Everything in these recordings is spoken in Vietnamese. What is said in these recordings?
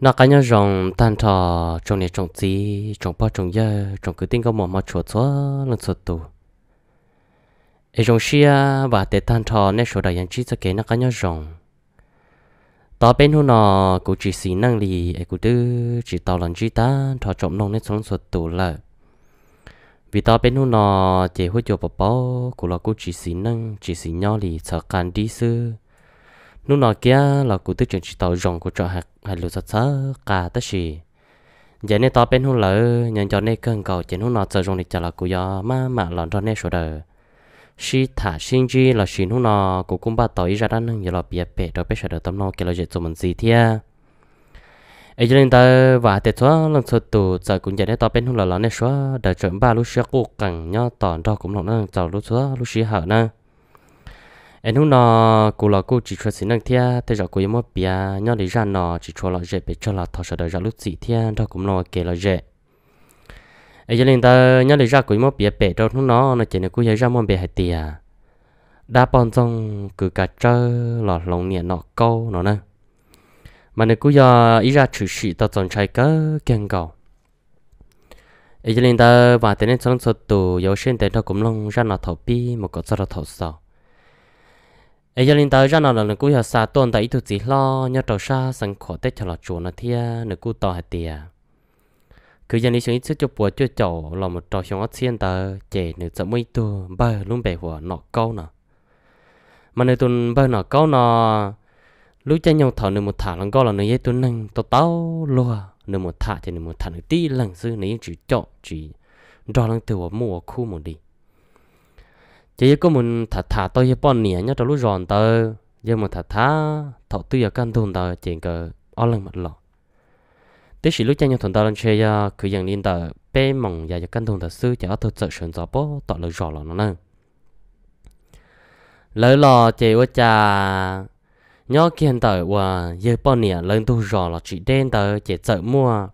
nó cá nhân rồng tan trò trong này trong gì trong bao trong dơ trong cứ tiếng có mỏ mà chuột xóa lần chuột tù ở trong xia và tệ tan trò nên số đại nhân chỉ cho kể nó cá nhân rồng tao bên hôm nọ cũng chỉ xin năng lì ở cũng tư chỉ tao lần chỉ tan trò trong nông nên sống chuột tù là vì tao bên hôm nọ chỉ hỗ trợ bảo bảo cũng là cũng chỉ xin năng chỉ xin nhau lì sợ can đi xưa lúc nọ kia là cụ tức chuyện chỉ tàu rồng của trọ hạt hạt lụt sạch sớ cả tất gì giờ nên tao bên hôn lỡ nhận cho nên cần cầu chỉ lúc nọ sợ rồng thì chả là cụ do má mà lọn cho nên sổ đời si thả sinh chi là xin lúc nọ cụ cũng ba tỏi ra đan giờ là bịa bể rồi bây giờ đời tâm nọ kia là dễ cho mình gì thia ấy cho nên ta và tết xóa lần sơ tù giờ cũng giờ nên tao bên hôn lỡ lọn nên xóa đời chuẩn ba lúc xưa cố cẳng nhau tòn đó cũng lọn nên giờ lúc xóa lúc xưa hở nè em nó cô là cô chỉ cho xin năng thia thế giờ cô yếm bia nhớ để ra nó chỉ cho là dễ bị cho là thọ sợ đời ra lúc gì thia đó cũng nọ kể là dễ ấy cho nên ta nhớ để ra cô yếm bia bể đâu lúc nó nó chỉ là cô yếm ra món bể hay tia đã bọn trong cứ cả trơ là lòng nhẹ nọ câu nó nè mà nếu cứ giờ ý ra chữ sĩ ta chọn trái cỡ kiên cầu ấy cho nên ta và tên nên chọn số tù yếu sinh tên đó cũng long ra nọ thọ bi một cái số đó thọ sau ấy giờ linh tới ra nó là người cú họ xa tuần tại ít thứ gì lo nhớ tàu xa sang khổ tết cho lọt chuột nó thia người cú to hạt tiề cứ giờ đi xuống ít chút cho bùa cho chậu là một trò xuống ở xiên tờ chè nửa sợ mấy tu bơ luôn bè nọ câu nọ mà nửa tuần bơ nọ câu nọ lúc chơi nhau thở nửa một thả lần câu là nửa dây tuần nâng tao tao lùa nửa một thả thì nửa một thả nửa tí lần xưa nửa chỉ chậu chỉ đo lần từ mùa khu một đi chỉ có mình thả thả tôi hiệp bọn nè nhá trong lúc giòn tơ giờ mà thả thả thọ tư giờ căn thôn tơ chuyện cờ ở lần mặt lọ tới sĩ lúc chơi nhau thằng ta lên chơi ya à, cứ dần lên tờ bé mỏng ya giờ căn thôn tờ sư chả tôi sợ sờn gió bó tọt lời giò lọ nó nè lời lọ chị ua cha nhớ kiên tờ và giờ bọn nè lên tu giò lọ chỉ đen tờ chỉ sợ mua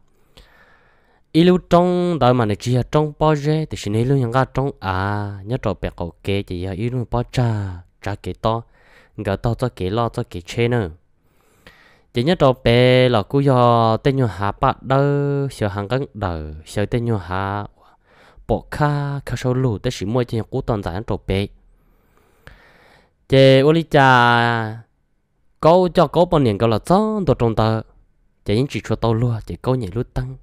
ilu trong đời mà này chỉ là trong bao giờ thì xin ilu những cái trong à nhớ trò bé cậu kể chỉ là ilu bao cha cha kể to người to cho kể lo cho kể chê nữa chỉ nhớ trò bé là cú do tên nhau hạ bát đơ sợ hàng cắn đờ sợ tên nhau hạ bộ kha kha sâu lù tới sự mua trên cú toàn giải trò bé chỉ uli cha câu cho câu bao nhiêu câu là xong đồ trong tờ chỉ những chỉ cho tao luôn chỉ câu nhảy lút tăng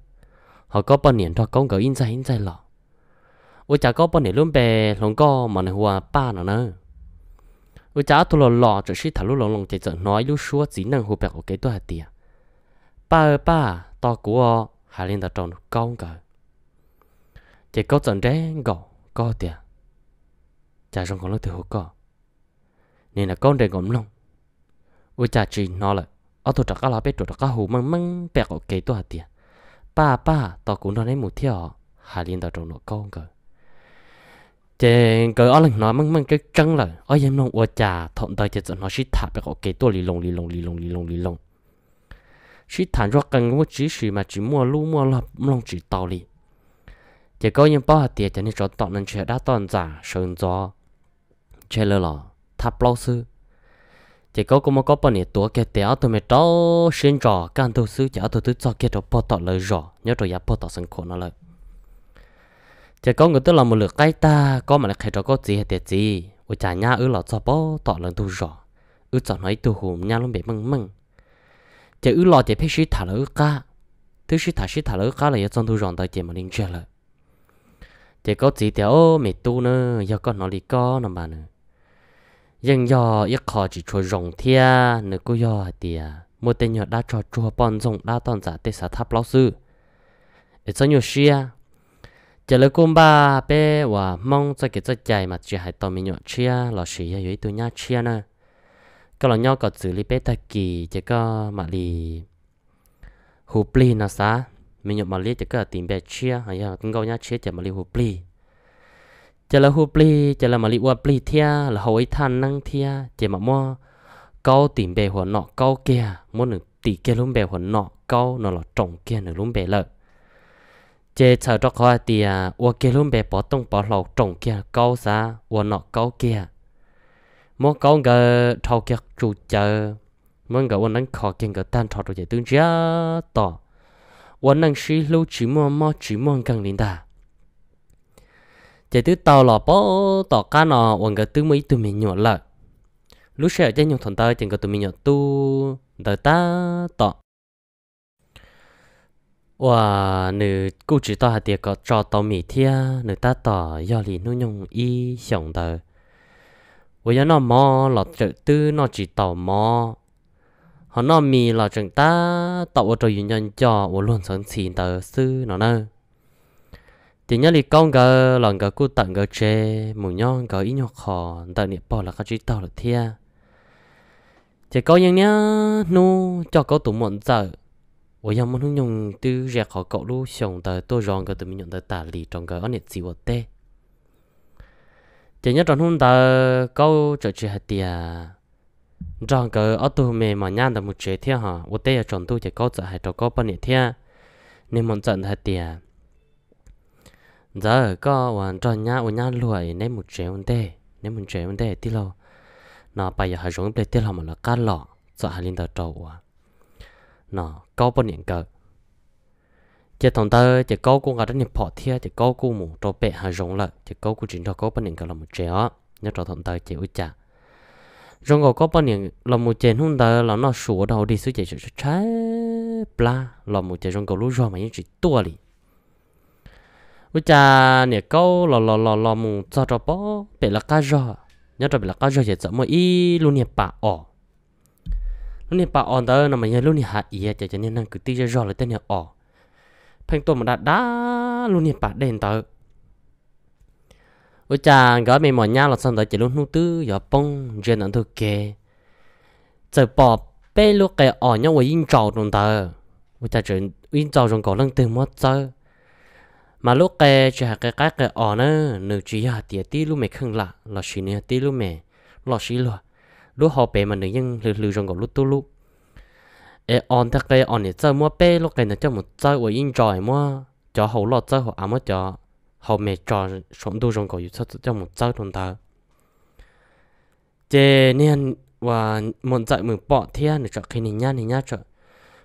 họ có bao nhiêu thọ công gỡ in ra in ra lọ ủa cha có bao nhiêu luôn bè lòng co mà này hòa ba nữa nữa ủa cha tôi lọ lọ chỉ xí thằng luôn lòng lòng chạy nói lúc xua chỉ năng hồ bè của cái tôi hạt tiền ba ơi ba to của hà lên đặt tròn công gỡ chỉ có trận rẽ gõ có tiền chả trong con lúc thì hồ co nên là con để gom lòng ủa cha chỉ nói là ở tôi trả cá lá bét tôi trả hồ măng măng bè của cái tôi hạt tiền ba ba tao cũng nói đến một thiểu hà liên tao trong nội con cơ chè cơ ở lần nói măng măng cái chân là ở em nông ua trà thọn tao chè nó xịt thả bé có cái tua lì lồng lì lồng lì lồng lì lồng lì lồng xịt thả rõ cần cũng chỉ xì mà chỉ mua lu mua lọp lồng chỉ tao lì chè có những bao hạt tiền cho nên cho tọn nên chè đã tọn giả sơn gió chè lơ lò tháp lâu sư chỉ có cũng có bao nhiêu tuổi cái tiểu tụi mình đó sinh ra, can đầu sư chả tụi tôi cho cái đó bao tọt lời rõ nhớ rồi giáp bao tọt sinh khổ nó lời chỉ có người tôi là một lượt cái ta có mà là khai cho có gì hay tiệt gì ở chả nhà ở là cho bao tọt lần tu rõ ư cho nói tu hùm nhà luôn bị măng măng chỉ ở lo chỉ phải sĩ thả lỡ ca thứ sĩ thả sĩ thả lỡ ca là do trong tu rõ tới chỉ mà linh chơi lời chỉ có gì tiểu mày tu nữa do có nó đi có nằm mà nữa ยังยอยักขอจีชัวรงเทียนึกูยอเตียมัวแต่ยอดาจอจัวปอน่งดาตอนจ่าเตสาทับเล่าซื้อเอจอยเชียจะเลิกกุมบ้าเป้ว่ามองจะเกิดใจมาจใหายตอมีหยอดเชียหล่อเชียอยู่ตัวยาเชียนะก็หล่อยอกอดสือลิเป้ตะกีจะก็มาลีหูปลีนะซะมีหยอดมาเลียจะก็ตีนเบเชียอย่างกุ้งก็ยาเชียจะมาลีหูปลีจะละหูปลีจะละมาลิวัดปลีเทียละหอยทันนั่งเทียเจมะมอเกาติมเบหัวเนาะเกาเกียมันหนึ่งตีเกลุ่มเบหัวเนาะเกานอละจงเกียหนึ่งลุ่มเบเลยเจชาวจอกคอเตียวัวเกลุ่มเบปอต้องปอเหล่าจงเกียเกาซาวัวเนาะเกาเกียมอเกาเกอทอเกียจูเจอมันก็วันนั้นขอเก่งก็ตันทอตัวใหญ่ตึงเจ้าต่อวันนั้นชีลูจีมัวมอจีมัวกังลินดา chỉ thứ tàu lò bó tàu cá nọ quăng cái thứ mấy tụi mình nhổ lợ lúc sợ chơi nhung thằng ta chỉ có tụi mình nhổ tu đời ta tọ và nữ cô chỉ tao hạt tiệc có cho tàu mì thia nữ ta tỏ do lì nu nhung y sống đời với nó mò lọt trợ tư nó chỉ tàu mò họ nó mì là chúng ta tạo ở trời nhân cho ở luôn sẵn xin tờ sư nó nơi thì nhớ đi con gờ lần gờ cú tận gờ chê mù nhon gờ ít nhọc khó tận niệm bỏ là các chỉ tao được thia thì có những nhá nu cho có tụ mọn giờ ôi em muốn nhung tư rẻ khó cậu lu xong tờ tôi rong gờ tụi mình nhận tờ tả lì trong gờ ăn niệm gì vật tê thì nhớ trong hôm tờ câu trở chơi hạt tiề trong gờ ở tụ mẹ mà nhan tờ một chế thia hả vật tê ở trong tụ thì có giờ hai trò có bao nhiêu thia nên mọn trận hạt tiề giờ có hoàn toàn nhá hoàn nhá lụi nên một triệu vấn đề nên một triệu vấn đề tí lo nó bây giờ hãy dùng bề tí lo mà nó cá lọ cho hãy lên đầu trâu à nó có bao nhiêu cơ chỉ thằng ta chỉ có cũng cả đến bỏ thia chỉ có cũng một trâu bẹ hãy dùng lại chỉ có cũng chính cho có bao nhiêu cơ là một triệu nhớ cho thằng ta chỉ uý chả rồi có bao nhiêu là một triệu hôm ta là nó sửa đầu đi sửa chỉ cho trái bla là một triệu rồi có lúc rồi mà những chỉ tua đi với cha nè câu lò lò lò lò mù cho cho bó bể là cá rò nhớ cho bể là cá rò chỉ sợ mỗi y luôn nè bà ọ luôn nè bà ọ đó là mình nhớ luôn nè hạ ý chỉ cho nên năng cứ tí cho rò lại tên nè ọ phanh tôi mà đã đá luôn nè bà đền tớ với cha gỡ mày mỏ nhau là xong tới chỉ luôn nút tư giờ bông trên ăn thực kê giờ bỏ bê lúc cái ọ nhau với in trầu trong tớ với cha chuyện in trầu trong cổ lăng từ mất chơi mà lúc cái chỉ hạt cái cái cái ở nữa nữ chỉ hạt tiệt tí lúc mẹ không lạ là xí nè tí lúc mẹ là xí luôn lúc họ bé mà nữ nhân lừ lừ trong gò lúc tu lúc ê on ta cái on thì chơi mua bé lúc cái nó chơi một chơi và enjoy mua cho hậu lọ chơi hoặc ám cho hậu mẹ cho sống tu trong gò chơi chơi một chơi trong ta chế nên và muốn dạy mình bỏ thiên để cho khi nhìn nhá nhìn nhá cho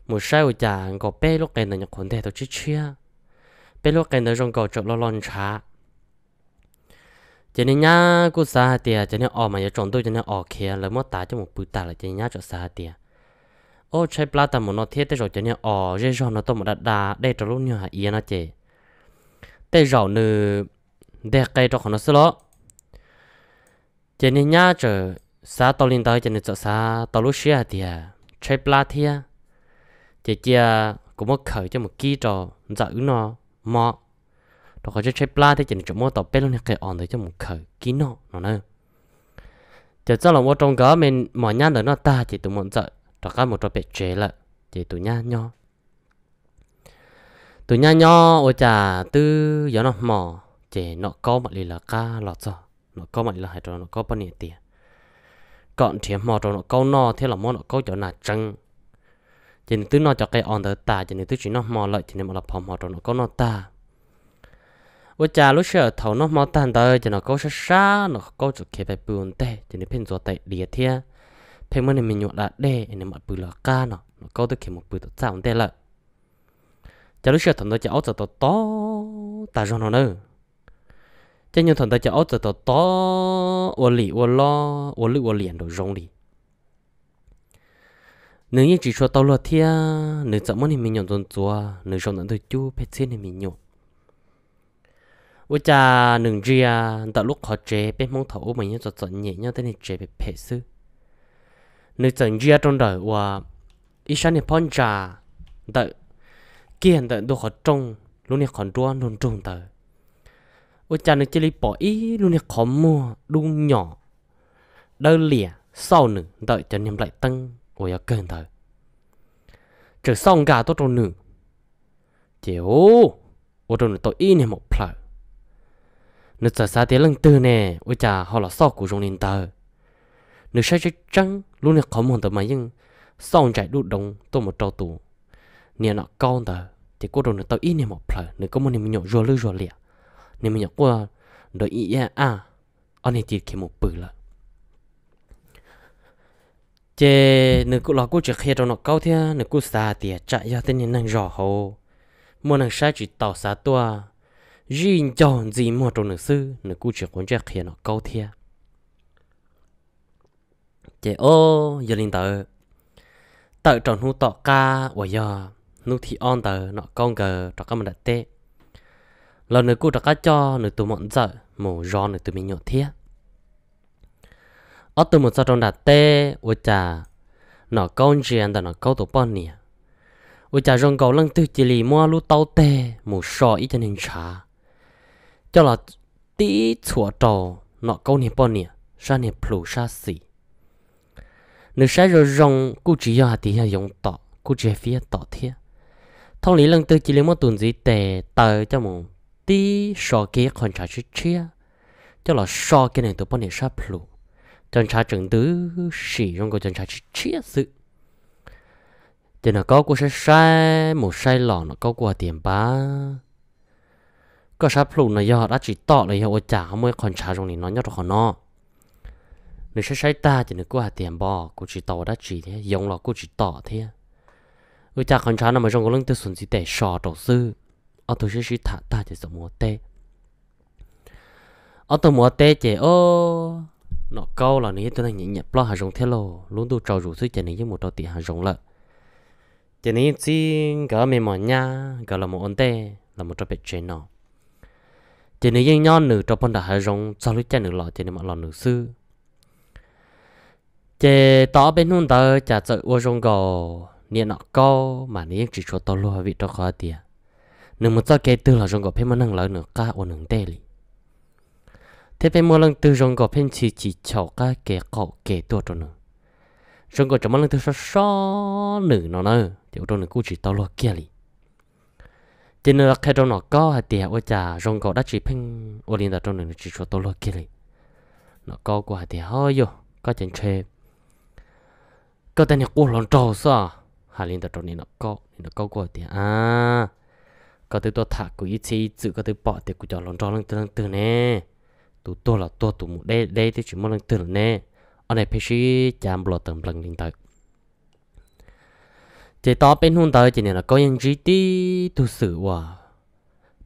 một sai của chàng có bé lúc cái nó nhập quần thể tổ chức chưa? bé lúc cái nơi rong cầu chỗ lo lon trà cho nên nhá cô xa tiệt cho nên ở mà giờ chọn tôi cho nên ở kia lấy mất tá cho một bự tá là cho nên nhá chỗ xa tiệt ô chơi plata một nó thiết tới rồi cho nên ở dễ cho nó tôi một đặt đà đây cho lúc như hà yên nó chè tới rồi nữa để cái cho nó xí lọ cho nên nhá chờ xa tôi lên tới cho nên chỗ xa tôi lúc xia tiệt chơi plata tiệt chỉ chơi cũng mất khởi cho một kí trò dạo nó mọ đó có chơi pla thì chỉ chúng mua tàu bé luôn cái on thì cho một khởi kỹ nọ nó nè giờ cho là mua trong đó mình mỏ nhá nữa nó ta chỉ tụi muốn sợ đó cái một trò bé chế lại chỉ tụi nhá nho tụi nhá nho ôi chà tư giờ nó mỏ chỉ nó có mọi là ca lọt rồi nó có mọi là hải trò nó có bao nhiêu tiền còn thiệt mỏ trò nó câu no thế là món nó câu chỗ nào trăng chỉ nên tức nó cho cái on tới ta chỉ nên tức chỉ nó mò lại chỉ nên mà là phòng mò rồi nó có nó ta với cha lúc xưa thầu nó mò tan tới chỉ nó có sa sa nó có chút kia phải buồn tê chỉ nên phen gió tệ địa thia phen mới nên mình nhộn đã đê nên mà bự là ca nó nó có tới kia một bự tới sao tê lại cha lúc xưa thằng tôi chỉ áo cho tôi to ta rồi nó nữa chỉ nhiều thằng tôi chỉ áo cho tôi to ô lì ô lo ô lì ô liền đồ rong đi nếu như chỉ cho tao lo thia à, nếu chậm mất thì mình nhận dồn chúa nếu chọn nhận thôi chú phải xin thì mình nhổ ôi cha nương ria à, tao lúc họ chế bên mong thầu mình nhận chọn nhẹ nhau tên này chế bị phê sư nếu chọn ria à trong đời qua ít sáng thì phong trà tao kia tao đồ họ trông lúc này còn đua luôn trông tao ôi cha nếu chỉ lấy bỏ ý lúc này khó mua đun nhỏ đỡ lẻ sau nữa đợi cho niềm lại tăng 我要跟他。这上家多种女，就我种到一年没跑。你在啥地冷得呢？我家好了少股中领导，你晒这张路呢好忙的嘛样，上宅路 đông 都没找到，你那高的，结果种到一年没跑，你根本你没有热了热了，你没有过，你一眼啊，俺你只看没背了。chế nửa cụ lọ cụ chỉ khi trong nó câu thia nửa cụ xa tiệt chạy ra tên nhân năng rõ hồ mua năng sai chỉ tàu xa tua riêng chọn gì mua trong nửa sư nửa cụ chỉ quan trọng khi nó câu thia chế ô giờ linh tử, tờ tròn hú tọt ca và giờ nụ thị on tử nó con gờ cho các mình đặt tê lần nửa cụ cho các cho nửa tụ mọn dở mổ giòn nửa tụ mình nhộn thiết ở ờ, từ một sao trong đã tê u cha nó câu chuyện đó nó câu tụ bao nè, u cha rong câu lăng tư chỉ lì mua lú tàu tê mù sò ít cho nên chả cho là tí chùa trò nó câu nè bao nè, ra nè plu sa xì nếu sai rồi rong cú chỉ cho hạt tí dùng tọ cú chỉ phía tọ thiệt thông lý lăng tư chỉ lì mua tuần gì tệ tờ cho mù tí sò kia còn trả chút chia cho là sò kia này tụ bao nè sa plu chân cha chừng tứ xỉ trong cái chân cha chỉ chia sự thì nó có của sẽ sai một sai lọ nó có của tiền ba có sắp lù nó do đã chỉ tọ lại hiệu trả mới còn trả trong này nó nhớ được nó nếu sẽ sai ta thì nó có tiền bò của chỉ tọ đã chỉ thế giống là của chỉ tọ thế ư cha còn trả nó mà trong cái lưng tư xuân chỉ để sò đầu sư ở tôi sẽ chỉ thả ta thì sợ mua tê ở tôi mua tê chỉ ô nó câu là nếu tôi đang nhận nhập lo hà rồng theo lô luôn tôi trò rủ suy cho nên với một đầu tiền hà rồng lợi cho nên chỉ gỡ mềm mỏng nha gỡ là một ổn tê là một trò bệt trên nó cho nên những nhon nữ trò bọn đã hà rồng sau lúc cha nữ lọ cho nên mọi lọ nữ sư chế tỏ bên hôn tờ chả sợ ô rồng gò nên nó câu mà nếu chỉ cho tôi lo vị trò khó tiền nếu một cho kê tư là rồng gò phê mà năng lỡ nữa ca ổn nướng tê lì thế bên mua lần từ rong gò bên chỉ chỉ chậu cái kẻ cậu kẻ tua cho nó rong gò cho mua lần từ so so nữ nó nữa thì ô tô nó cũng chỉ tao lo kia li trên nữa khi trong nó có hay tiền ô trà rong gò đã chỉ phăng ô liên đã trong nữ chỉ cho tao lo kia li nó có của hay tiền hơi vô có chuyện chê có tên nhà cũ lon trâu sao hà liên đã trong nữ nó có nó có của tiền à có từ tôi thả của ít chi chữ có từ bỏ thì của cho lon trâu lần từ lần từ nè tu to là to tu mu đây đây thì chỉ muốn lần từ nè anh này phải xí chạm bờ tầm lần linh tới chỉ to bên hôn ta chỉ này là có nhân gì tí tu sự hòa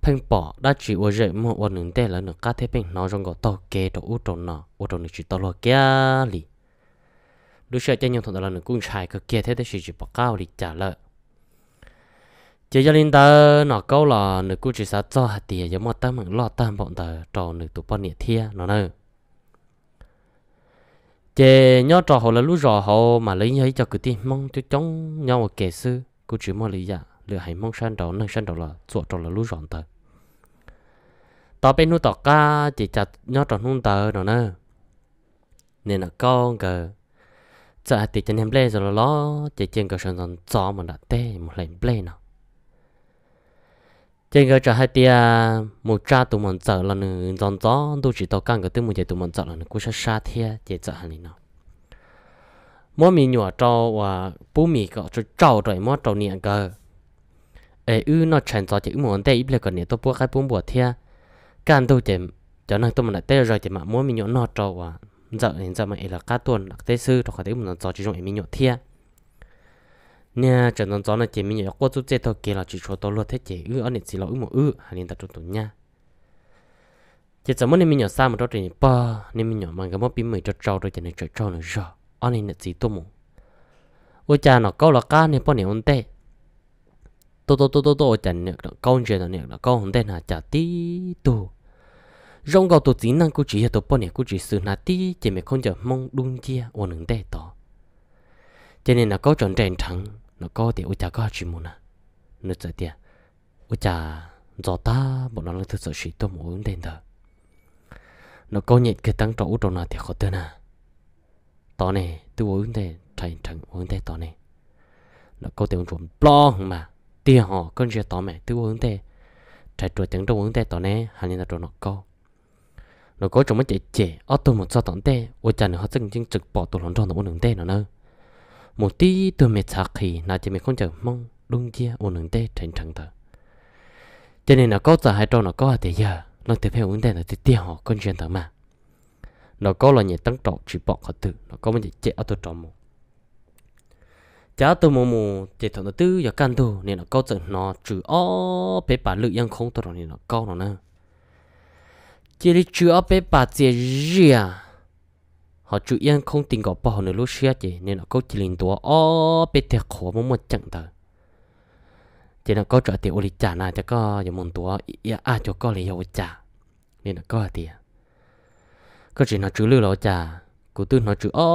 phanh bỏ đã chỉ ở dậy một ở nửa đây là nửa cá thế bên nó trong gò to kê to út trong u út trong chỉ to lo kia lì đứa sợ cho nhau thằng là nửa cung xài cái kia thế thì chỉ bỏ cao lì trả lợi chỉ cho linh ta nó câu là nữ cô chỉ sát cho hạt tiền giống một tấm mừng lo tam bọn ta trò nửa tụ bọn nhẹ thia nó nè chỉ nhớ trò họ là lúc rò họ mà lấy nhảy cho cứ tin mong cho chống nhau một kẻ sư cô chỉ mua lý dạ lựa hành mong sang đầu nâng sang đầu là chuột trò là lúc tròn tờ tao bên nuôi tọt ca chỉ chặt nhớ trò nung tờ nó nè nên là con cờ sợ hạt tiền cho em lê rồi nó chỉ trên cờ sơn giòn gió mà đã tê một lệnh ple nó trên cái trò hai tia một cha tụ mòn sợ là nửa giòn gió tôi chỉ tao căng cái tư một chỉ tụ mòn sợ là nửa cú sa sa thia chỉ sợ hàng nó mỗi mình nhỏ trâu và bố mì có cho trâu rồi mỗi trâu niệm cơ ấy ư nó chèn gió chỉ muốn tay ít lại còn niệm tôi bố cái bố bùa thia can tôi chỉ cho nên tôi mà lại tê rồi chỉ mà mỗi mình nhỏ nó trâu và giờ hiện giờ mà là cá tuần là tê sư cái là tê một gió chỉ dùng ấy mình nhỏ thia nha, trận đòn gió này chỉ mình nhớ qua chút chết thôi kia là chỉ cho tôi luôn thế chỉ ư anh chỉ là ư một ư anh ta chút tụi nha chỉ giờ mới mình nhớ sao mà đó thì ba nên mình nhớ mà cái món bim mì cho trâu rồi chỉ này cho trâu nữa rồi anh này chỉ tôi một. ôi cha nó câu là cá này bao nhiêu ông tê tôi tôi tôi tôi tôi chân nhớ nó câu chuyện là nhớ nó câu ông tê là chả tí tu rong câu tôi chỉ năng cũng chỉ là tôi bao nhiêu cũng chỉ sự là tí chỉ mình không chờ mong đun chia ổn ứng tê đó cho nên là có tròn trèn thẳng nó có thì ôi cha có chỉ muốn à nó sợ tiền ôi cha gió ta bọn nó là thứ sợ tôi muốn đến đó nó có nhận cái tăng trổ tròn là thì khó tên à tỏ này tôi muốn để thành thành muốn để tỏ này nó có tiếng chuẩn blo mà tiền họ con chưa tỏ mẹ tôi muốn để trái chuột tiếng tôi muốn để tỏ này hàng nên là tròn nó có nó có trong mấy chế chế ở tôi một sao tỏng tê ôi cha nó học chân chân trực bỏ tôi lòng tròn nó muốn đến tê nó nữa một tí từ mẹ sạc khi là chỉ mình không chờ mong đúng kia ổn định tê thành thẳng thở cho nên là có giờ hai trâu nó có thế giờ nó tiếp theo uống tê là tiếp theo họ con chuyện thở mà nó có là nhẹ tăng trọng chỉ bọc họ tự nó có một chỉ chế ở tôi trọng một chả tôi mù mù chỉ thằng nó tư giờ căn tu nên là có giờ nó trừ ó bé bà lự yang không tôi rồi nên là có nó nè chỉ lý trừ ó bé bà chỉ riêng họ chủ yên không tin có bỏ nữa lúc xưa chị nên nó có chỉ linh tua ó bị thiệt khổ mà một chẳng thở chị nó có trở tiền ô lý trả này cho có giờ mong tua ya à cho có lý do trả nên nó có tiền à. có chỉ nó chủ lưu lo trả cụ tư nó chủ ó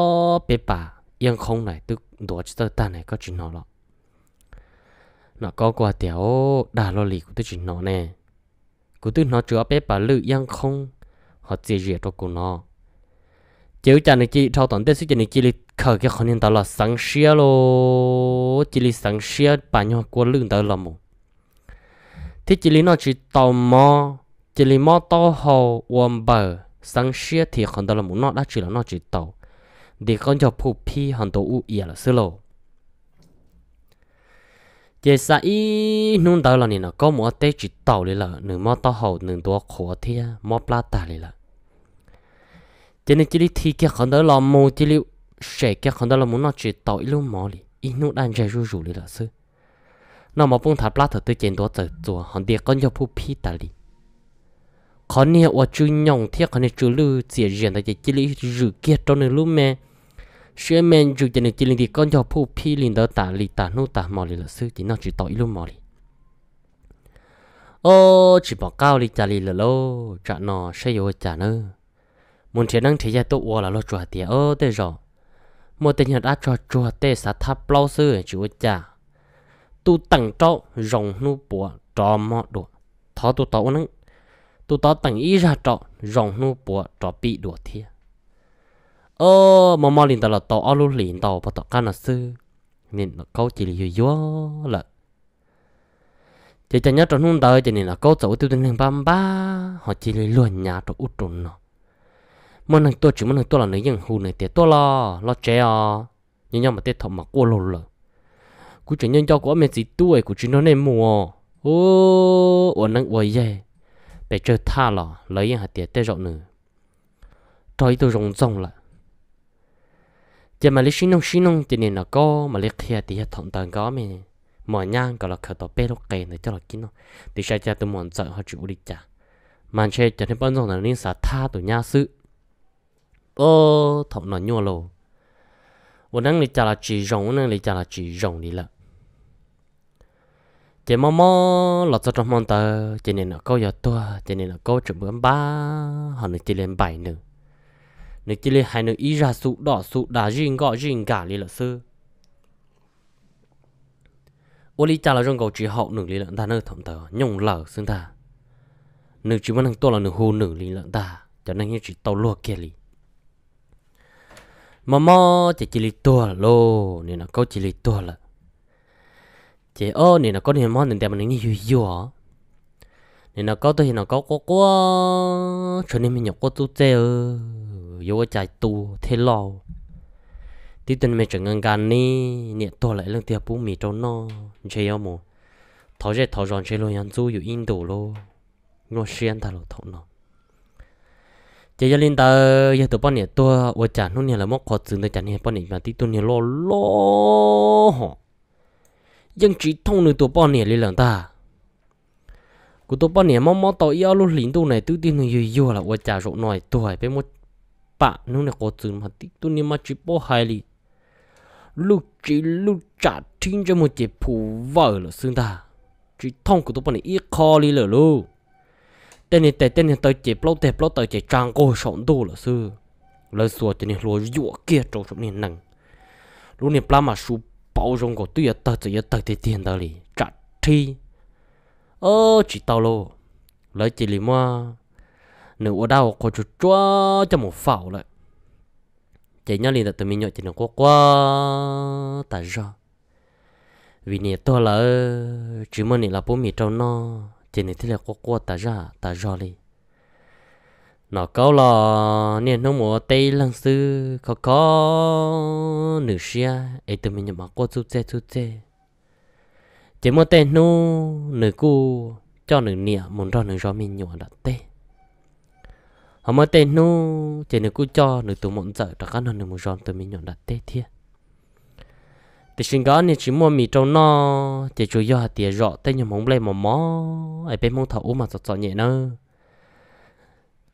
bị bà yên không này tức đồ chỉ tơ này có chỉ nó lo nó có qua tiểu đà lo lý cụ tư chỉ nó nè cụ tư nó chủ ó bị bà lự yên không họ chỉ riết cho cụ nó chiếu chân này chỉ thâu tổng tết suy chân này chỉ là khởi cái khẩn niệm đó là sáng xia lo chỉ là sáng xia bản nhau qua lưng đó là mù thì chỉ là nó chỉ tàu mò chỉ là mò tàu hồ quần bờ sáng xia thì khẩn đó là mù nó đã chỉ là nó chỉ tàu để con cho phù phi hàng tổ u ý là xưa lo giờ sa nung đó là nè có mỏ tết chỉ tàu đi là nửa mò tàu hồ nửa tua khổ thế mò plata đi là cho nên chỉ đi thi cái khẩn đó là mù chỉ đi sẽ cái khẩn đó là muốn nó chỉ tỏi luôn mỏ đi ít nút ăn chơi rủ rủ đi là sư nó mà bông tháp lá thật tới chén đó giờ chùa hòn địa con nhau phu phi ta đi khẩn này ở chú nhong thiệt khẩn này chú lưu chỉ riêng là chỉ đi rủ kia trong này luôn mẹ sẽ mẹ rủ cho nên chỉ thì con nhau phu phi liền đó ta đi ta nút ta mỏ đi là sư chỉ nó chỉ tỏi luôn mỏ đi ô chỉ bỏ cao đi trả lời là lô trả nó sẽ vô trả nữa muốn thế năng thế gia tụ ua là lo chùa tiền ơ tê rồi một tên nhật đã cho chùa tê sa tháp bao sư chú cha tu tặng cho rồng nu bùa cho mọ đùa thọ tu tàu năng tu tàu tặng ý ra cho rồng nu bùa cho bị đùa thiệt ơ mà mà liền tàu là tàu ao lu liền tàu bắt tàu can là sư nên là câu chỉ là yếu là chỉ cho nhớ trong hôm đời cho nên là câu chỗ tiêu tinh hàng ba ba họ chỉ là luôn nhà trong út trốn nó mà nàng tôi chỉ mà nàng tôi là nữ nhân hù này thì tôi lo lo trẻ à nhưng nhau mà tết thọ mà qua lâu rồi cú chỉ nhân cho của mẹ gì tuổi của chúng nó nên mua, ô ổn năng ổn vậy bé chơi tha lò lấy hạt tiền tết rộng nữa trời tôi rồng rồng lại giờ mà lấy xin nông xin nông thì nên là có mà lấy kia thì hết thằng tàng có mẹ mỏ nhang gọi là khởi tàu bé nó kề này cho là kín nó thì sai cho tôi muốn sợ họ chịu đi trả mà chơi cho nên bận rộn là nên xả tha tụi nhà sự ô thọ nó nhua lô vô năng lì chả là chỉ rồng năng lì chả là chỉ rồng đi lợ chỉ mò mò lọt cho trong mòn tờ chỉ nên là câu giờ tua chỉ nên là câu chụp bữa ba họ nên chỉ lên bảy nữa nên chỉ lên hai nữa ý ra sụ đỏ sụ đá riêng gọ riêng cả đi lợ sư ô lý cha là trong cầu chỉ hậu nửa lý lợn ta nơi thầm tờ nhung lở xương ta nửa chỉ muốn thằng to là nửa hù nửa lý lợn ta cho nên như chỉ tàu lúa kia lý mà mò chỉ chỉ lì tua lô nên là có chỉ lì tua là chỉ ô nên là có nên mò nên đẹp mà nên như vui vui nên là có tôi nên là có có có cho nên mình nhập có tu tê ơ vô chạy tu thế lo tí tuần mình chẳng ngang gan ní, nè tua lại lần tiệp bú mì trong nó chơi yêu mù thảo chơi thảo giòn chơi luôn nhắn du yêu in đủ lo ngô xuyên ta lo thọ nó จะยลินเตอร์ยตัวป้อนเนี่ยตัวอวจานนนเนี่ยละมกขอซึ่งแต่จันเนี่ยป้อนเนี่ยมาที่ตัวเนี่ยโลโลยังจีท่องหนึ่งตัวป้อนเนี่ยเลยหลังตากูตัวป้อนเนี่ยมอมอต่อยอีลุลินตัวไหนตัวที่หนึ่งยั่วๆละอวจานุหน่อยตัวไปมดปะนุ่เนี่ยขอซึ่งมาที่ตัวเนี่ยมาจีโป้ไฮลีลุจีลุจัดทิ้งจะหมดเจ็บผูวเว่รเลยซึ่งตาจีท่องกูตัวป้อนเนี่ยอีคอลีเลยลูก tên này tên tên này tới chỉ lâu thế lâu tới chỉ trang cô sống đủ là sư lời xua tên này lo dụ kia trong sống nên nặng lúc này plasma su bảo rong của tôi tới chỉ tới thì tiền tới đi chặt thi ơ chỉ tao lo lời chỉ lì mà nếu ở đâu có chút chua cho một phảo lại chỉ nhớ liền từ mình nhớ chỉ nó quá quá tại sao vì nè tôi là ờ, chỉ muốn nè là bố mẹ trâu nó chỉ nên thế là quá quá ta ra ta ra đi nó câu là nên nó mua tây lăng sư có có nữ xia ấy từ mình mà quá chút chê chút chê chỉ mua tây nu nữ cô cho nữ nia muốn cho nữ cho mình nhỏ đặt tê họ mua tây nu chỉ nữ cu cho nữ tụi muốn dở đặt các nữ muốn cho tụi mình nhỏ đặt tê thiệt thì xin gõ nên chỉ mua mì trâu no thì chủ yếu là tiền rõ tay nhầm mông lên một mó ở bên mông thầu mà sọt sọt nhẹ nữa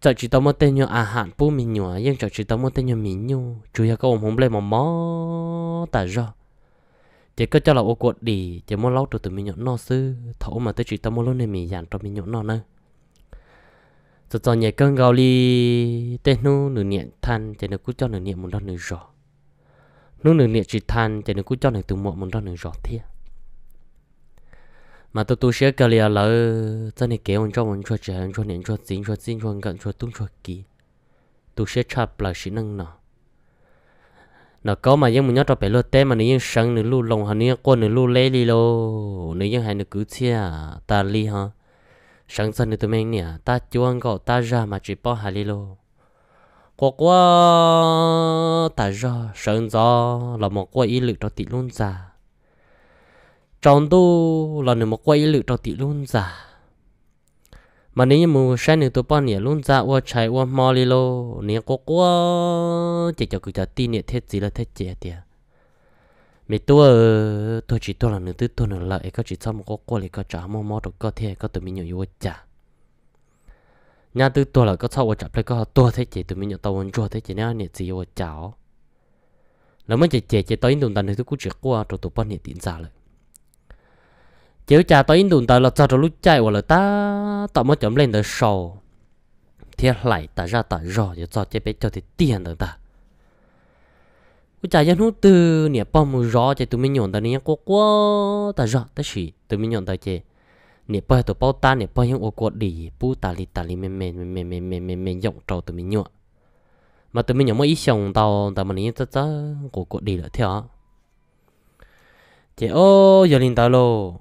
chợ chỉ tao mua tên nhau à hạn bu mì nhua nhưng chợ chỉ tao mua tên nhau mì nhu chủ yếu có mông lên một mó tại rõ thì cứ cho là ô cột đi thì mua lâu từ từ mì nhọn no sư thầu mà tới chỉ tao mua luôn nên mì dàn cho mì nhọn no nữa sọt sọt nhẹ cơn gạo li tên nu nửa niệm than thì nó cứ cho nửa niệm một đôi nửa rõ lúc nửa niệm chỉ than thì nửa cú cho nửa từ mộ một ra nửa rõ thia mà tôi tôi sẽ kể là lỡ cho kể ông cho ông cho trẻ cho niệm cho dính cho dính cho gần cho tung cho kỳ tôi sẽ chập lại sĩ năng nào nó có mà những mình nhớ cho bé lô té mà nếu những sáng nếu lu lồng hà nếu con nếu lu lấy đi lô nếu những hai nếu cứ chia à, ta ly ha sáng sân nếu tôi mang nè ta chuông cậu ta ra mà chỉ bỏ hà li lô quá quá ta ra sơn gió là một quá ý lực cho tỷ luôn già trong tu là một quá ý lực cho tỷ luôn già mà nếu như mù sáng nữa tụi bọn nhỉ luôn già qua chạy qua mò li lô nếu quá quá ờ, chỉ cho cứ cho tin nhỉ thế gì là thế chết tiệt mẹ tôi tôi chỉ tôi là nữ tư tôi nữa lại có chỉ sau một quá quá thì có trả mò mò được có thể có tụi mình nhiều yêu chả nhà tư tua là có sau ở chập lại có tua thấy chị tụi mình nhận tàu vẫn chua thấy chị nè nè chị ở chảo nếu mới chị chị chị tới đồn tàu thì tôi cũng chỉ qua rồi tụi bọn nè tiền giả rồi chiếu cha tới đồn tàu là cho rồi lúc chạy hoặc là ta tạo mới chấm lên được sầu thiết lại ta ra ta rõ để cho chị biết cho thì tiền được ta cú cha dân hút từ nè bom rõ chị tụi mình nhận tàu này quá quá ta rõ ta chỉ tụi mình nhận tàu chị nè bơi tụ bao ta nè bơi những ô cột đi bu ta li ta li mềm mềm mềm mềm mềm mềm mềm dòng trâu tụi mình nhọ mà tụi mình nhọ mới ý xong tao tao mình nghĩ tao tao đi là thế à chị giờ linh tao lô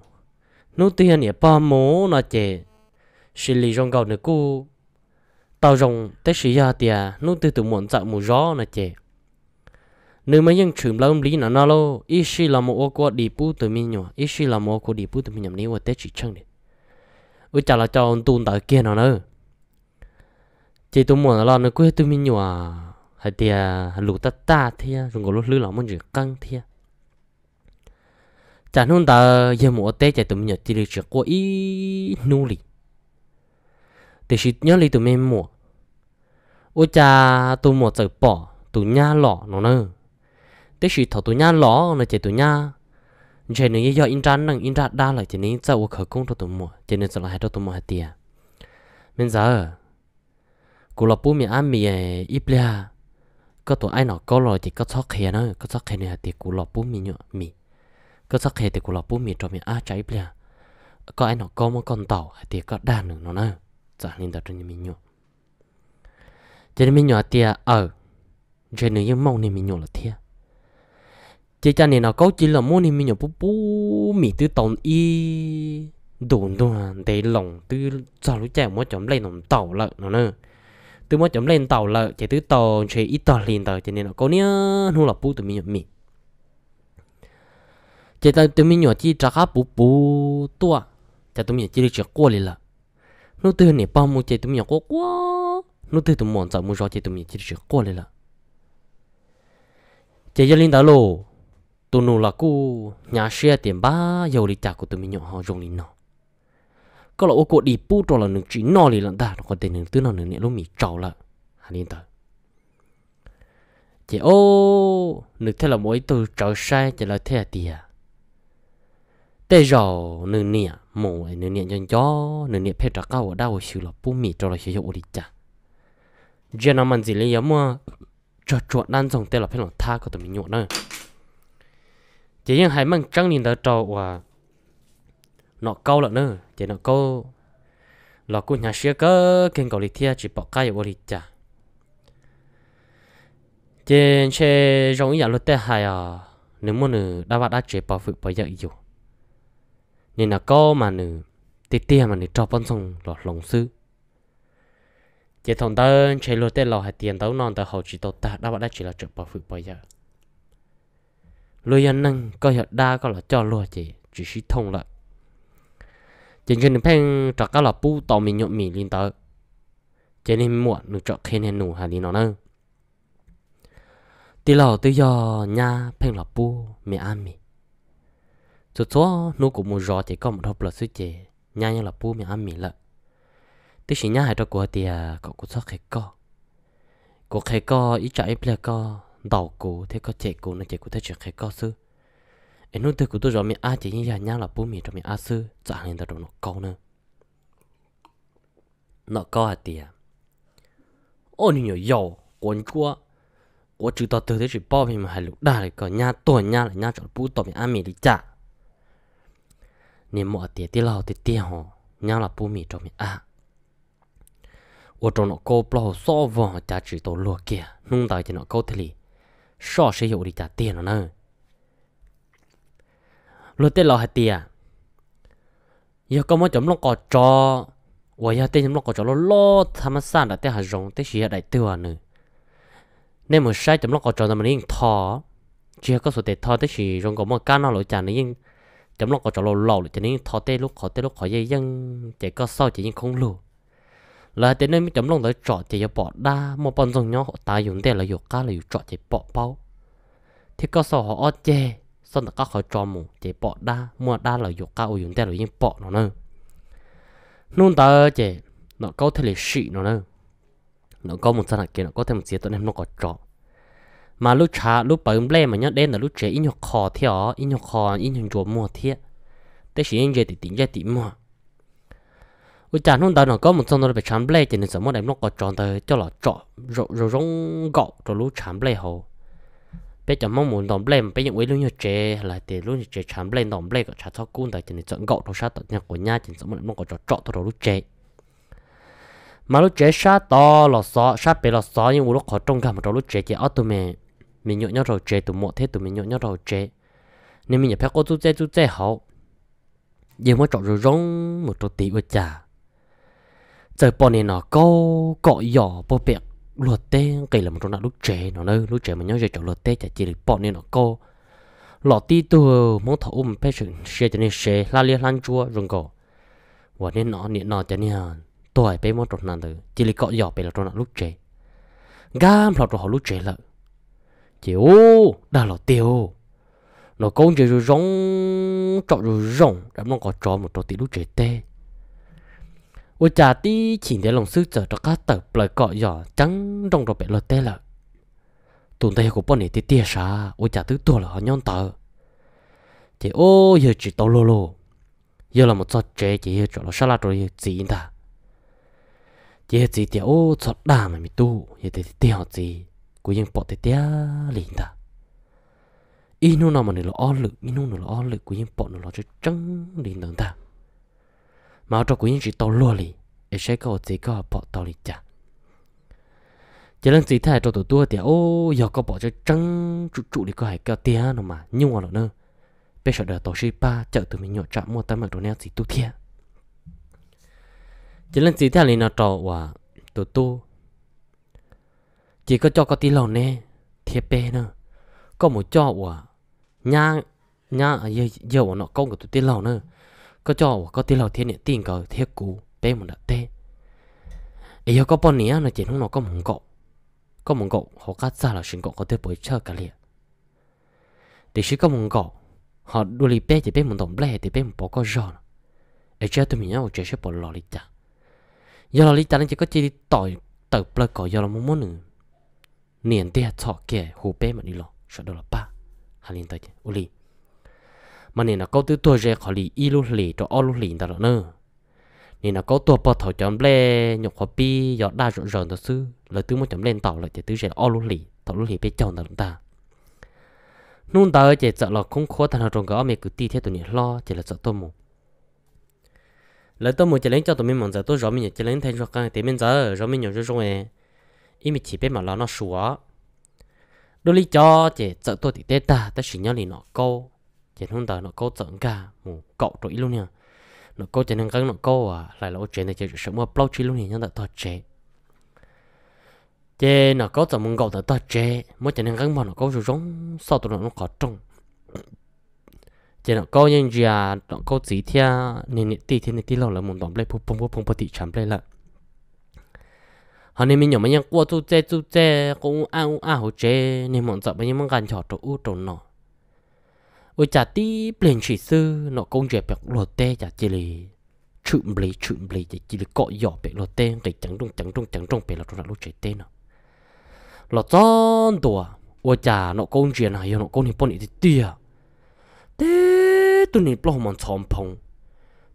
nô tiền nè ba mố nó chị xử lý rong gạo nữa cô tao rong tới sử gia tiề nô tư tụi muốn dạo mù gió nó chị nếu mà những trường lâu lý nó nó lô ít là một ô đi bu tụi mình nhọ ít là một ô đi bu tụi mình nhọ nếu mà tới chỉ chăng đi ủa chả là cho ông tuôn tại kia nó nữa chị tôi muốn là nó quê tôi mình nhỏ hay thì lũ ta ta thì rồi lúc lũ lắm mình chỉ căng thì chả nôn ta giờ mùa tết chạy tụi mình nhớ chỉ được chỉ có ít nô lì để chỉ nhớ lì tụi mình mùa ủa cha tụi mùa chạy bỏ tụi nhà lọ nó nữa để chỉ thầu tụi nhà lọ nó chạy tụi nhà chế nữa giờ in trán năng in trán đa lại chỉ nên cho khởi công cho tụi mua chỉ nên cho lại cho tụi mua tiền bây giờ cô lập bố mẹ ăn mì à, ít bia có tụi anh nó có rồi thì có sót khe nữa, có sót khe nữa thì cô lập bố mẹ nhọ mì có sót khe thì cô lập bố mẹ cho mẹ ăn trái bia có anh nó có một con tàu thì có đa nữa nó nữa trả dạ, nên đặt cho nhà mình nhọ cho nên mình nhọ tiền ở ờ, chế nữa nhưng mong nên mình nhọ là thiệt chỉ cho nên nó câu chỉ là muốn thì mình nhớ bú bú mì từ tổng y đồn đồn để lòng từ cho lúc chạy mỗi chấm lên lồng tàu lợn nó nữa từ mỗi chấm lên tàu lợn chỉ từ tàu chỉ ít tàu lên tàu cho nên nó câu nha nu là bú từ mình nhớ mì chỉ ta từ mình nhớ chi trả khá bú bú tua chỉ từ mình chỉ được chỉ qua liền là nó từ này bao nhiêu chỉ từ mình nhớ quá quá nó từ từ mòn sợ mua cho chỉ từ mình chỉ được chỉ qua liền là chỉ cho lên tàu lô tụi nụ là cô nhà xe tiền ba dầu đi trả của tụi mình nhọ họ dùng lì nọ có là ô cô đi pu trò là nụ chỉ nọ lì lận ta nó còn tiền nụ tư nọ nụ nhẹ lúc mì trầu là hà yên tờ chị ô nụ thế là mỗi từ trở sai chỉ là thế là tiền à? tê rò nụ nhẹ mồ nụ nhẹ nhân chó nụ nhẹ phải trả cao ở đâu xíu là pu mì trò là xíu dầu đi trả giờ nào mình gì lấy mà cho chuột đang dùng tên là phải là tha của tụi mình nhọ nữa chỉ những hai măng trăng nhìn đỡ trò và nó câu là nữa chỉ nó câu là cũng nhà xe cơ kinh cầu lịch thia chỉ bỏ cái ở lý cha trên xe giống rong nhà lót hai à nếu muốn nữa đã bắt đã chỉ bỏ phụ bỏ dạy dù nên là cô mà nữa tít tia mà nữ cho bắn sông là lòng sư chỉ thằng đơn lô lót là hai tiền tao non tao hậu chỉ tao ta đã bắt đã chỉ là chỉ bỏ phụ bỏ dạy lôi anh nâng coi họ đa có là cho lùa chỉ chỉ sĩ thông lại chính trên phèn trả các là bu tàu mình nhộn mình liên tới cho nên muộn được chọn khen nên nụ hà đi nó nữa tí lò tư do nha phèn là bu mẹ ăn mì số số nụ cũng muốn rõ chỉ có một hộp là suy chế nha như là bu mẹ ăn mì lợ tí sĩ nha hai đó của thì cậu cũng sót khai co cuộc khai co ý trả ý ple co đầu cũ thế có chạy cũ nó chạy cũ thế chuyện khai cao sư em nói thế cũ tôi rõ mình ăn chỉ như nhau là bố mình rồi mình ăn sư chẳng nên tao nó câu nữa nó có à tiệt ô nhiều dầu quần quá. quá chữ tao từ thế chỉ bao mình mà hai lúc đa lại còn nhà tuổi nhà là nhà cho bố tao mình ăn mình đi chả nên mọi tiệt tiệt lao tiệt tiệt họ nhà là bố mình cho mình ăn ở trong nó cô bao so vò chả chỉ tổ lúa kia nung tại chỉ nó câu thế li so sẽ hiểu đi trả tiền nó nè lúc tết lo hạt tiền giờ có mỗi chấm long cò cho vậy giờ tết chấm long cò cho lo lo tham san đã tết hạt rồng tết chỉ hạt đại tựa nữa nên một sai chấm long cò cho là mình yên thò chỉ có số tết thọ, tết chỉ rồng có mỗi cá nào lối trả nữa nhưng chấm long cò cho lo lo lỗi cho nên thọ tết lúc khó tết lúc khó dễ dân chỉ có sau chỉ nhưng không lùi là thế nên mình chấm lòng tới trọ thì bỏ đa một bọn dòng nhau ta dùng để là dùng cá là dùng trọ thì bỏ bao thì có sao họ ớt chê sau đó các họ trọ mù thì bỏ đa mua đa là dùng cá dùng để là dùng bỏ nó nữa nôn ta chê nó có thể là xị nó nữa nó có một sản kiện nó có thể một chiếc tụi em nó có trọ mà lúc cha lúc bảy ông lê mà nhớ đến là lúc chế in nhọc khó thì ở in nhọc khó in nhọc chùa mua thiệt thế chỉ anh dễ thì tính dễ thì mua với chả nông đó nó có một số nó bị chán ble thì nên sớm đem nó có tròn tới cho là trọ rồi rồi rong gọ rồi lú chán ble hồ bây giờ mong muốn đòn ble mà bây giờ với luôn như chế là thì luôn như chế chán ble đòn ble có chả thao cún tại thì nên chọn gọt đồ sát tận nhà của nhà thì sớm đem nó có trọ trọ rồi lú chế mà lú chế sát to là sọ sát bề là sọ nhưng mà lúc họ trong cả một lú chế thì ở tụi mình mình nhộn nhau rồi chế tụi mọi thế tụi mình nhộn nhau rồi chế nên mình nhập phải có chút chế chút chế hậu nhưng mà chọn rồi rong một trò tí với chả giờ bọn này nó có cọ nhỏ bộ bẹt luật tê cây là một trong đó lúc trẻ nó nơi lúc trẻ mà nhớ giờ chỗ luật tê chỉ là bọn này nó có lọ ti tu muốn thấu um pe sự xe cho nên xe la lia lan chua rừng cổ và nên nó nên nó cho nên tuổi pe một trong nàng từ chỉ là cọ nhỏ pe là trong đó lúc trẻ gam lọt trong họ lúc trẻ là chỉ ô đã lọ tiêu nó cũng chỉ rồi rong trọ rồi rong đã mong có trò một trò tí lúc trẻ tê 我家的前天龙 sư 者 cho cá tử lời cọ giỏ trắng trong rồi bị lột tê lợ tụi tay của này tê tê sa ôi chả tứ tua là họ nhon tờ ô giờ chỉ tao lô lô giờ là một chế chị cho nó sa la rồi gì ta giờ gì thì ô sọt đà mà mi tu giờ tê tê họ gì của những bọn tê liền ta inu nào mà nó lo lự inu nó lo lự của những bọn nó lo cho trắng liền ta mà cho quý nhân chỉ tàu lúa lì để sẽ có chỉ có bỏ tàu lì chả chỉ lần chỉ thay cho tụi tôi thì ô giờ có bỏ cho trắng trụ trụ đi có hải kéo tia nó mà nhung mà nữa. bây giờ đời tàu sĩ ba chợ từ mình nhọ trạm mua tấm mặt đồ neo chỉ tu thiệt chỉ lần chỉ thay lên nó trò và tụi tôi chỉ có cho có tí lòng nè thiệt bê nữa có một cho và nhang nhang giờ giờ nó công của tụi tí lòng nữa ก็จ่อก็ตีเราเทียนเนี่ยตีนก็เทียกูเป้มันละเต้ไอ้ยก็ปอนเนี้ยนะเจนห้องนอก็มึงก็ก็มึงก็เขาก็ซาเราชิงก็เขาเทปไปเชื่อกันเลยแต่ชื่อก็มึงก็เขาดูลีเป้จะเป้มึงต้องเล่แต่เป้มึงปอก็รอนะไอ้เจ้าตัวมีเนี้ยเจ้าชื่อปอลอลิจ้ายอลอลิจ้านั่นจะก็จีต่อยเติบเปลือกก่อยอลมุ่งมั่นหนึ่งเนียนเตี้ยชอบแก่หูเป้มันนี่หรอชอบดูละป้าฮันลินตัวเจ้าอุลี mà nên là có từ tôi ra khỏi lì y lúc lì cho ô lúc lì ta rồi nữa nên là có tôi bỏ thầu chấm lê nhục hoa pi giọt đa rộn rộn thật sư lời tứ muốn chấm lên tàu lại chỉ tứ ra ô lúc lì tàu lúc lì bên chồng ta chúng ta nung ta chỉ chợ là không khó thằng nào trong cái mẹ cử ti thế tụi nhỉ lo chỉ là chợ tôi mù lời tôi mù chỉ lên cho tụi mình mong giờ tôi rõ mình chỉ lên thay cho cái tiền mình giờ rõ mình nhiều rõ rồi ý mình chỉ biết mà lo nó sủa đôi lý cho chỉ sợ tôi thì tết ta ta chỉ nhớ lì nó câu chỉ không tờ nó cố tận cả mù cậu trội luôn nha nó cố chỉ năng cắn nó cố à lại lỗ ô chuyện này chỉ sợ mua plau chi luôn nha nhưng ta thật chế chế nó cố tận mong cậu ta thật chế mới chỉ năng cắn mà nó cố rồi rong sau tụi nó khó trông chế nó cố nhân gì à nó cố gì thia nên nít tì thì nít tì lâu là muốn đóng play pum pum pum pum thị chấm play lại họ nên mình nhỏ mấy nhân qua chú chế chú chế cũng ăn ăn hỗ chế nên mọi sợ mấy nhân mong gan chọt chỗ u chỗ nọ ôi chả tí liền chỉ sư nọ công việc bạc lột tê chả chỉ lì chụm lì chụm lì chả chỉ lì cọ giọt bạc lột tê cái chẳng đông chẳng đông chẳng đông bạc lột ra lột chạy tê nó lột tròn đùa ôi chả nọ công việc này nó công thì bọn thì tia tê tụi này bao mòn chòm phong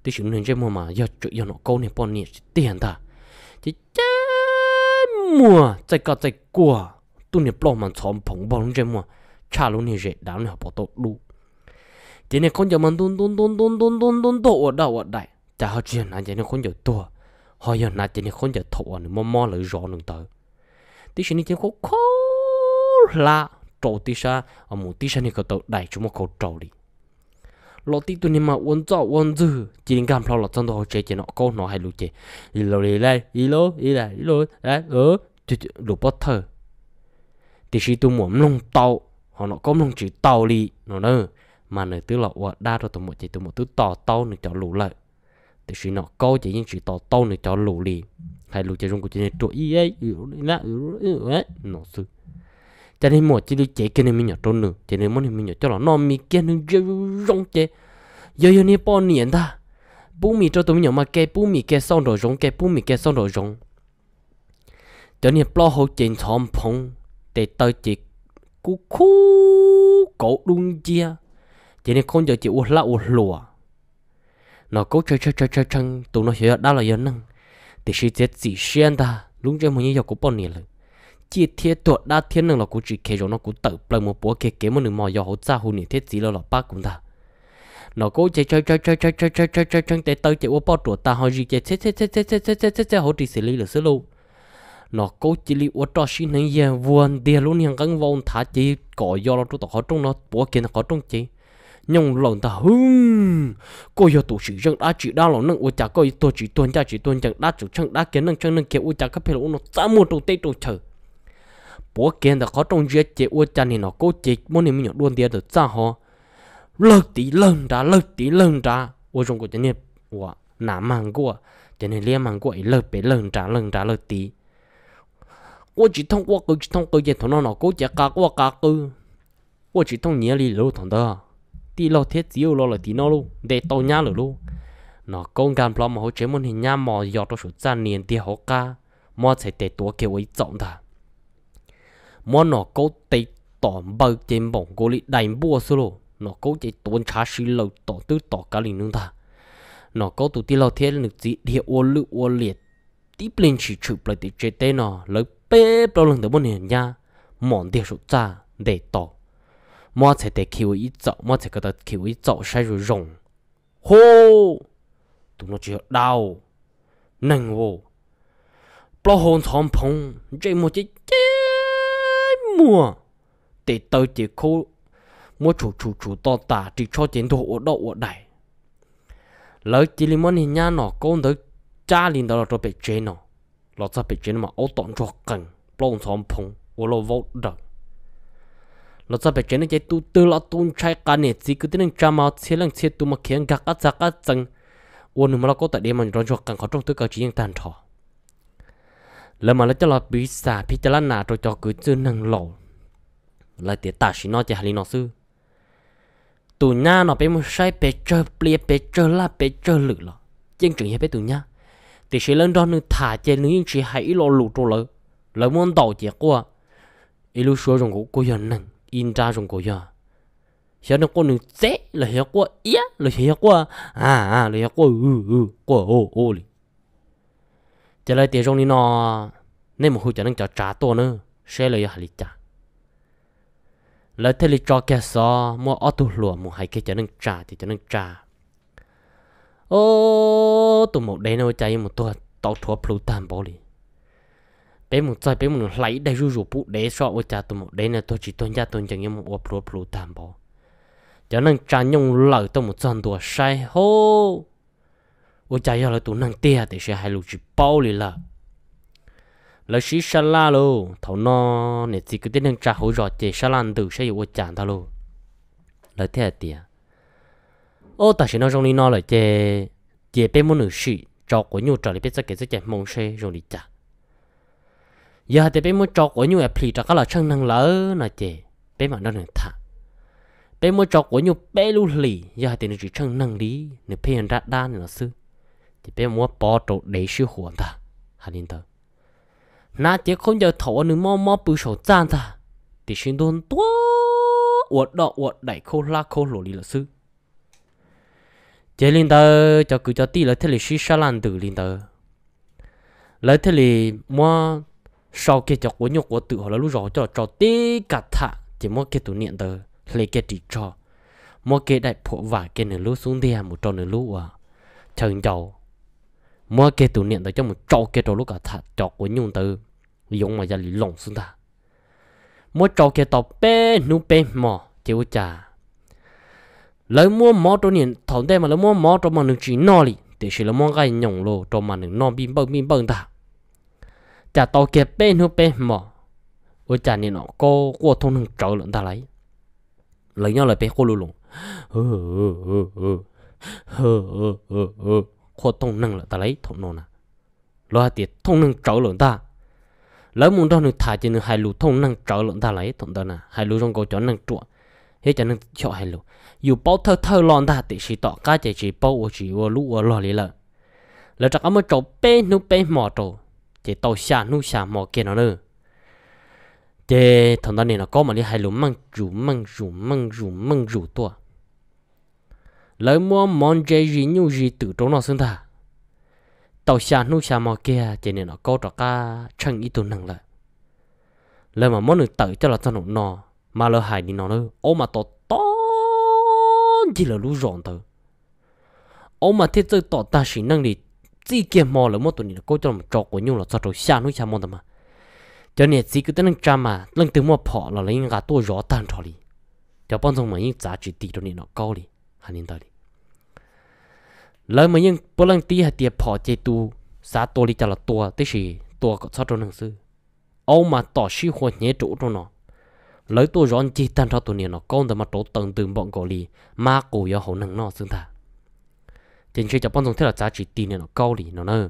tụi chúng nên chơi mua mà giờ chụp giờ nọ công thì bận này tiền ta chỉ chơi mua chơi cả chơi qua tụi này bao mòn chòm phong bọn chơi mua cha luôn như vậy đám này họ bỏ tổ luôn 今天空姐们咚咚咚咚咚咚咚咚，我到我带，在好只有那今天空姐多，还有那今天空姐头啊，你摸摸了绕弄到，第是你今天哭啦，找第啥啊？母第啥你个到带这么搞找哩？老弟ตัวนี้มาวนจ่อวนจื้อจีนกันพลอหลอดจังตัวเจเจเนาะก็หนอให้ลูกเจอีโลลีไลอีโลอีไลอีโลเอเออจุดลูกปอเธอติชีตัวหมวมลงเตาหอนอก็ลงจีเตาลีเนาะเนอะ mà nơi tư lọ ở đa rồi tụi một chỉ tụi một thứ tò to nữa cho lũ lợi, từ sự nó câu chỉ những sự tò to nữa cho lũ đi hay lũ chơi rung của chơi trụ y ấy ừ, là ừ, ừ, ấy nó sư cho nên một chỉ lũ chơi cái này mình nhỏ trôn nữa cho nên muốn mình nhỏ cho nó non mi kia nó rung chơi giờ giờ này bao nhiêu ta bố mi cho tụi mình nhỏ mà cái bố mi cái xong rồi rung cái bố mi cái xong rồi rung cho nên bao hậu trên thom phong để tới chỉ cú cú cổ đung chia chỉ nên không giờ chỉ uất la uất lùa nó cố chơi chơi chơi chơi chăng tụi nó hiểu đã là yên năng thì sự chết chỉ xuyên ta lúc chơi mình giờ cũng bao nhiêu rồi chỉ thiết tuột đã thiên năng là cũng chỉ kể rồi nó cũng tự plei một bữa kể kể một người mò giờ hỗ trợ hồn thiết chỉ là là ba cũng ta nó cố chơi chơi chơi chơi chơi chơi chơi chơi chơi chơi tới tới chỉ uất bao tuột ta họ gì chơi chơi chơi chơi chơi chơi chơi chơi chơi chết hỗ trợ xử lý là xử luôn nó cố chỉ li uất cho xin năng yên vuông tiền luôn hàng căng vong thả chỉ cỏ do nó tụt khó trong nó bữa kia khó có chỉ nhung lần ta hưng cô yo tụ chỉ rằng đã chỉ đau lòng nâng ô cha cô tôi chỉ tuân cha chỉ tuân chẳng đã chủ chẳng đã kiến nâng chẳng nâng kia ô cha các phe lỗ nó ta mua tụ tê tụ chờ bố kiến đã có trong duyệt chế ô cha này nó cố chế muốn niệm mình nhận đuôn tiền được ra họ lợt tí lần đã lợt tí lần đã ô trong của chân nghiệp của nã màng của chân này lia màng của ấy lợt bể lần đã lần đã lợt tí ô chỉ thông qua cứ chỉ thông cứ vậy thằng nó nó cố chế cả qua cả cứ ô chỉ thông nhớ lý lỗ thằng đó tí lo thiết chiếu lo là tí nó luôn để tàu nhá lử luôn nó công gan plom mà họ chế một hình nhá mò giọt đó số cha niên thì họ ca mò sẽ để tua kiểu ấy trọng thà mò nó cố tê tỏm bờ trên bồng cố lý đầy bùa xô lô nó cố chế tuôn trá xí lâu tỏ tư tỏ cá linh nương ta nó cố tụ tí lo thiết lực gì địa ô lự ô liệt tí lên chỉ chụp lại tí chế tên nó lấy bê bao lần tới một hình nha mòn tiền số cha để tỏ 莫才得口一走，莫才个得口一走，晒就融，吼，都那就老，能哦，不红长棚，这么这这么，得到这口，莫处处处到大，只超前头我到我来，老这里么你伢喏，讲到家里头了就被追喏，老早被追嘛，我当作梗，不红长棚，我老无得。lo cho bé chế nó chạy tu tư lo tu chạy cả nè chỉ cứ tiếng cha mau xe lăng xe tu mà khiến gạt ắt giặc ắt chăng ôn mà lo có tại đây mà rồi cho càng khó trong tư cầu chỉ những tàn thọ lỡ mà lo cho lo bị xả phi cho lăn nà rồi cho cứ chưa năng lộ lại tiệt tả xí nó chạy hali nó sư tu nha nó bé muốn sai bé chơi bia bé chơi la bé chơi lử lo chân trưởng hiệp bé tu nha thì sẽ lên đó nữa thả chơi nữa nhưng chỉ hãy lo lụt rồi lỡ lỡ muốn đầu chạy qua ilu số rồng của cô dân năng in ra rung cổ ya hiện nó con nung dễ là hiện qua ia là hiện qua à à là hiện qua ừ ừ qua ô ô li trở lại tiếp rong đi nó nên một hồi cho nên trở trả to nữa sẽ là hạt lít trả lại thế lít cho kia sao mua ô tô lụa mua hai cái cho nên trả thì cho nên trả ô tụi một đây nó chạy một tuần tàu thua plu tam bò li bé mù chơi bé mù lấy đây ru rú bút để so với cha tụi mù đấy là tôi chỉ tôi cha tôi chẳng những một ốp lốp lốp tạm bỏ cho nên cha nhung lời tụi một chân đùa sai hô với cha giờ là tụi nàng tia thì sẽ hai lục chỉ bao lì là là sĩ sa la lô thầu nó nè chỉ cứ đến nàng cha hỗ trợ chị sa lan từ sẽ với cha ta lô lời thế tia ô ta sẽ nói trong đi nó lời chị chị bé mù nữ sĩ cho của nhu trợ lại biết sẽ kể sẽ chạy mong sẽ rồi đi chả giờ thì bé muốn cho của nhu ép lì cho các là chân năng lỡ nó chè bé mà nó nè thả bé muốn cho của nhu bé lu lì giờ thì nó chỉ chân năng lý nó phê ra đa nó sư thì bé muốn bỏ trò để siêu hồn ta hà linh tờ na chỉ không giờ thổ nữa mò mò bự sổ gian ta thì xin đồn tua uột đỏ uột đẩy khô la khô lỗ lý là sư chế linh tờ cho cứ cho tí là thế là xí xa lan tử linh tờ lấy thế là mua sau khi cho của nhục của tự họ là lúc rõ cho cho tí cả thả chỉ mỗi cái tủ niệm tờ lấy cái chỉ cho mỗi cái đại phổ và cái nửa lúc xuống đi một trò nửa lúc à chừng chầu mỗi cái tủ niệm tờ cho một trâu cái trâu lúc cả thả cho của nhung tờ dùng mà ra lý lỏng xuống ta mỗi trâu cái tàu bé nu bé mò chịu trả lấy mua mò trâu niệm thầu đây mà lấy mua mò trâu mà nửa chỉ nọ đi để chỉ là mua cái nhộng lô trâu mà nửa nọ bim bơm bim bơm ta chả tàu kia bên hú bên mỏ ôi chả nên nó có qua thôn thằng cháu lẫn ta lấy lấy nhau lại bên khô lù lùng hơ hơ hơ hơ, ừ ừ ừ ừ khô thôn năng lẫn ta lấy thôn nô nè lo tiệt thôn năng cháu lẫn ta lấy muốn đó được thả trên hai lù thôn năng cháu lẫn ta lấy thôn đó nè hai lù trong câu chó năng chuột hết cho nên cho hai lù dù bao thơ thơ lon ta thì chỉ tỏ cái chỉ chỉ bao chỉ vô lũ vô lo lì lợ lỡ chắc ông mới trộn bên nu bên mỏ trộn chế tàu xa nu xa mò kia nó nữa chế thằng đó này nó có mà đi hai lúm măng rủ măng rủ măng rủ măng rủ tua lấy mua món chế gì nhu gì từ chỗ nó xưng ta tàu xa nu xa mò kia chế này nó có trò cả, chân ít tuần năng lại lấy mà món được tự cho là thằng nó mà lỡ hại đi nó nữa ô mà tổ to chỉ là lũ rộn thôi ô mà thiết chơi tổ ta chỉ năng đi chỉ kiếm mò là một tuần là cô cho một trò của nhung là sao rồi xa núi xa mò mà cho nên chỉ cứ tới nâng trăm mà nâng từ mua phỏ là lấy cả tôi rõ tan trò đi cho bọn chúng mình giá trị tỷ rồi nó cao đi hà nên đó đi lời mà nhưng bọn lần tí hay tiền phỏ chơi tu xa tôi đi cho là tua tới gì tua có sao trong hàng sư ông mà tỏ sư hoa nhé chỗ trong nó lấy tôi rõ chỉ tan trò tụi nó con từ mà chỗ tầng từ bọn gọi đi mà cổ yếu hậu năng nó xương thà trên chơi cho bọn chúng thế là giá trị tiền này nó cao lì nó nữa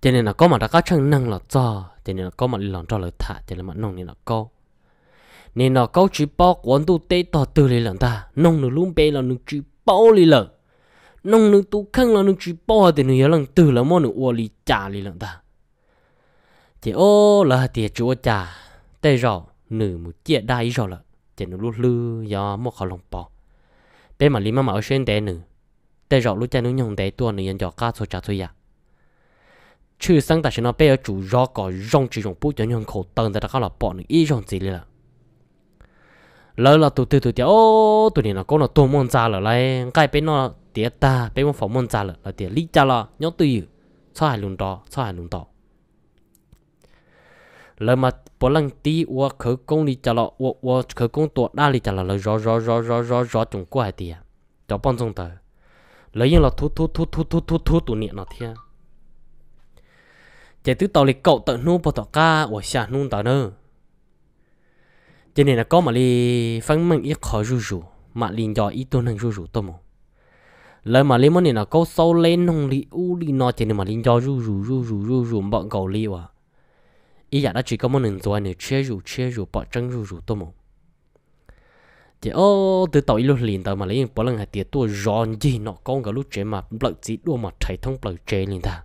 cho nên là có mà đã có chức năng là cho cho nên là có mà làm cho lời thả cho nên mà nông nên là cao nên là cao chỉ bao quán tu tế tỏ từ lì lần ta nông nó luôn bé là nó chỉ bao lì lần nông nó tu khăn là nó chỉ bao thì nó nhớ lần từ là món nó uo lý trả lì lần ta thì ô là thì chúa trả tay rồi nửa một chiếc đai rồi là cho nó luôn lư do một khó lòng bỏ bé mà lì mà mà ở trên té nữa แต่รอรู้ใจนุ่งยงแต่ตัวหนึ่งยันจอก้าโซจ่าโซยาชื่อสังแต่ฉันเอาไปจูรอก่อนร้องจีร้องปุ๊บยันยงเขาเติมแต่ถ้าเขาหลับปอดหนึ่งอีร้องจีเลยล่ะแล้วเราตัวตัวตัวเดียวตัวนี้เราก็เราตัวมอนจ่าเลยเลยใกล้เป็นเราเดียตาเป็นมันฝอมอนจ่าเลยเราเดียลิจ่าละย้อนตัวอยู่ชอบหายลุงต่อชอบหายลุงต่อแล้วมาปลังตีว่าเขากงลีจ่าละว่าว่าเขากงตัวหน้าลีจ่าละเรารอรอรอรอรอรอจงกว่าเดียจะป้อนจงเตอ lấy những lọ thu thu thu thu thu thu thu tụ niệm nó thia chỉ tứ tàu lịch cậu tận nu bỏ tỏ ca ở xa nu tàu nơ cho nên là có mà đi phân mình ít khó rủ rủ mà liền cho ít tuần hàng rủ rủ tôi mà, lời mà li món này là câu sâu lên nông li u đi nó cho nên mà liền cho rủ rủ rủ rủ rủ rủ bọn cậu li à ý giả đã chỉ có một này rồi này chia rủ chia rủ bỏ trăng rủ rủ tôi mong chị ô từ tàu lúc liền tàu mà lấy bỏ lần hai tiệt tua giòn gì nọ con cả lúc chế mà lợi chỉ đua mà chạy thông lợi chế liền ta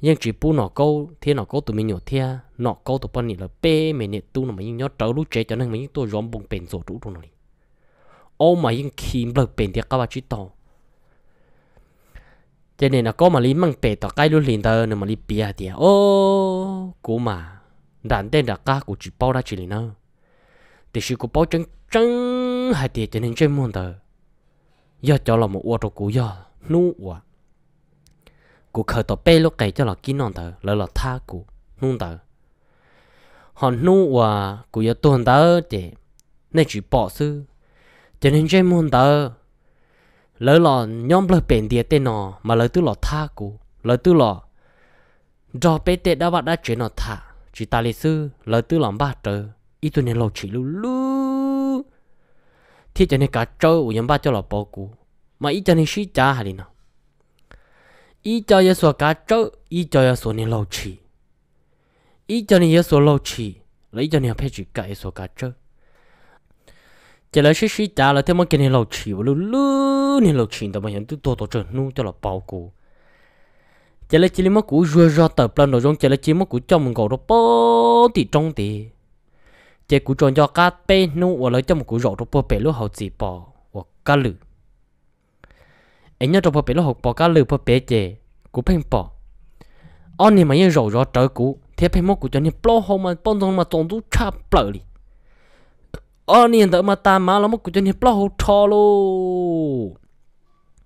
nhưng chỉ bu nọ câu thế nọ câu tụi mình nhổ thea nọ câu tụi bọn nị là bê mẹ nị tu nọ mà nhưng nhớ trâu lúc chế cho nên mình tua giòn bùng bền rồi trụ rồi ô mà nhưng khi lợi bền thì các bạn chỉ tàu cho nên là có mà lấy măng bể tỏ cái luôn liền tàu, nọ mà lấy bia thì ô cú mà đàn tên đặc ca của chỉ bao ra chỉ liền nào thì sự của bao trắng trắng hay thì cho nên trên tờ giờ cho là một ô tô cũ giờ nu quá cụ khởi tổ bê lúc cái cho là kỹ năng tờ là là tha cụ nu tờ họ nu quá cụ giờ tuần tờ thì nên chỉ bỏ sư cho nên trên tờ lỡ là nhóm lỡ bền địa tên nó mà lỡ tư là tha cụ lỡ tư là do bê tê đã bắt đã chuyển nó thả chỉ ta sư lỡ tư làm ba trời ít tụi này lâu chỉ lú lú thì cho nên cả trâu uống ba cho lọ bò cũ mà ít cho nên xí cha hả đi nào ít cho yêu số cả trâu ít cho này số lâu chỉ lấy cho nên phải chỉ cả số cả trâu chỉ là xí xí là thêm một cái này lâu chỉ lú lú này lâu chỉ tao mà hiện tụi tôi tổ chức nu cho lọ bò cũ chỉ là chỉ là mất cũ rửa rửa tập lên rồi trong chỉ là chỉ mất cũ trong mình gọi đó bó thì trong thì chế cú tròn do cá bê nu ở lấy trong một cú rổ trong bộ bể lúa hậu chỉ bỏ và cá lử anh nhớ trong bộ bể lúa hậu bỏ cá lử bộ bể chế cú phèn bỏ anh em mà nhớ rổ rổ trở cú thế phèn mốt cú cho nên bỏ hậu mà bông thong mà tròn tú cha bở đi anh này đỡ mà ta má lắm mốt cú cho nên bỏ hậu cho luôn